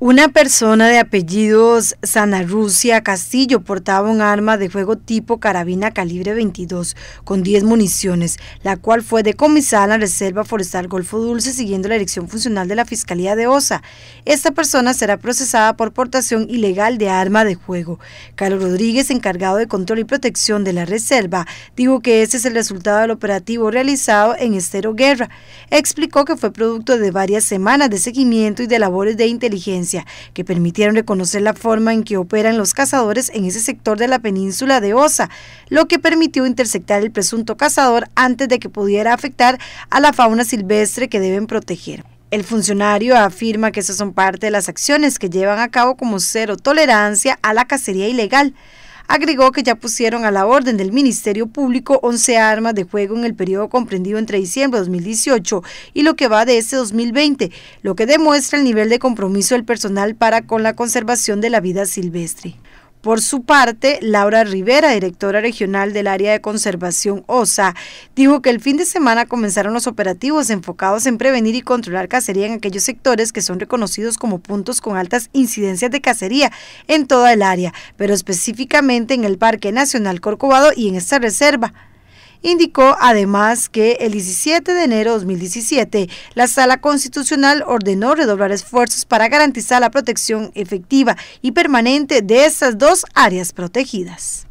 Una persona de apellidos Sanarrucia Castillo portaba un arma de fuego tipo carabina calibre 22 con 10 municiones, la cual fue decomisada en la Reserva Forestal Golfo Dulce siguiendo la dirección funcional de la Fiscalía de Osa. Esta persona será procesada por portación ilegal de arma de juego Carlos Rodríguez, encargado de control y protección de la reserva, dijo que este es el resultado del operativo realizado en Estero Guerra. Explicó que fue producto de varias semanas de seguimiento y de labores de inteligencia que permitieron reconocer la forma en que operan los cazadores en ese sector de la península de Osa, lo que permitió interceptar el presunto cazador antes de que pudiera afectar a la fauna silvestre que deben proteger. El funcionario afirma que esas son parte de las acciones que llevan a cabo como cero tolerancia a la cacería ilegal. Agregó que ya pusieron a la orden del Ministerio Público 11 armas de juego en el periodo comprendido entre diciembre de 2018 y lo que va de este 2020, lo que demuestra el nivel de compromiso del personal para con la conservación de la vida silvestre. Por su parte, Laura Rivera, directora regional del área de conservación OSA, dijo que el fin de semana comenzaron los operativos enfocados en prevenir y controlar cacería en aquellos sectores que son reconocidos como puntos con altas incidencias de cacería en toda el área, pero específicamente en el Parque Nacional Corcovado y en esta reserva. Indicó además que el 17 de enero de 2017, la Sala Constitucional ordenó redoblar esfuerzos para garantizar la protección efectiva y permanente de estas dos áreas protegidas.